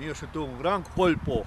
Io tu un gran colpo,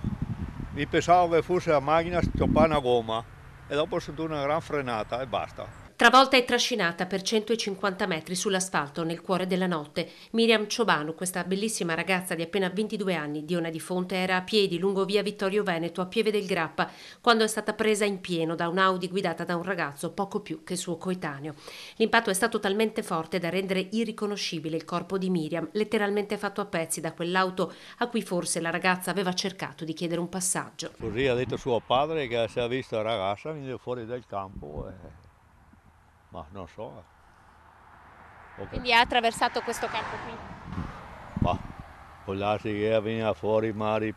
mi pensavo che fosse la macchina stoppata a gomma e dopo ho sentito una gran frenata e basta. Travolta e trascinata per 150 metri sull'asfalto nel cuore della notte, Miriam Ciobanu, questa bellissima ragazza di appena 22 anni, Diona di Fonte, era a piedi lungo via Vittorio Veneto a Pieve del Grappa quando è stata presa in pieno da un'Audi guidata da un ragazzo poco più che suo coetaneo. L'impatto è stato talmente forte da rendere irriconoscibile il corpo di Miriam, letteralmente fatto a pezzi da quell'auto a cui forse la ragazza aveva cercato di chiedere un passaggio. Così ha detto suo padre che si è visto la ragazza venire fuori dal campo. Eh ma non so. Okay. Quindi ha attraversato questo campo qui? Ma può darsi che veniva fuori Mari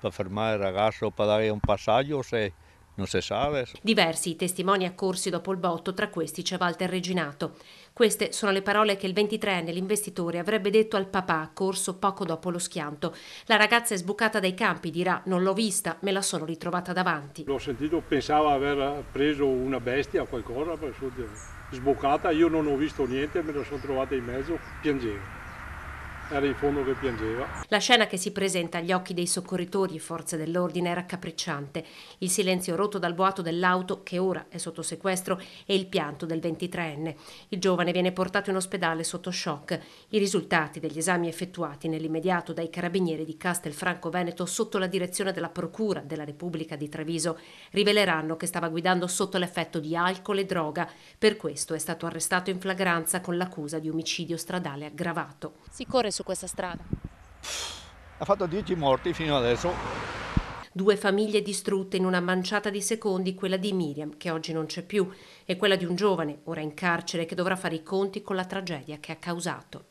per fermare il ragazzo, per dare un passaggio se non si sa adesso. Diversi i testimoni accorsi dopo il botto, tra questi c'è Walter Reginato. Queste sono le parole che il 23enne, l'investitore, avrebbe detto al papà accorso poco dopo lo schianto. La ragazza è sbucata dai campi, dirà non l'ho vista, me la sono ritrovata davanti. L'ho sentito, pensava aver preso una bestia o qualcosa, sbucata, io non ho visto niente, me la sono trovata in mezzo, piangevo era in fondo che piangeva. La scena che si presenta agli occhi dei soccorritori e forze dell'ordine era capricciante. Il silenzio rotto dal boato dell'auto, che ora è sotto sequestro, e il pianto del 23enne. Il giovane viene portato in ospedale sotto shock. I risultati degli esami effettuati nell'immediato dai carabinieri di Castelfranco Veneto sotto la direzione della Procura della Repubblica di Treviso riveleranno che stava guidando sotto l'effetto di alcol e droga. Per questo è stato arrestato in flagranza con l'accusa di omicidio stradale aggravato. Si corre su questa strada? Ha fatto 10 morti fino adesso. Due famiglie distrutte in una manciata di secondi, quella di Miriam, che oggi non c'è più, e quella di un giovane, ora in carcere, che dovrà fare i conti con la tragedia che ha causato.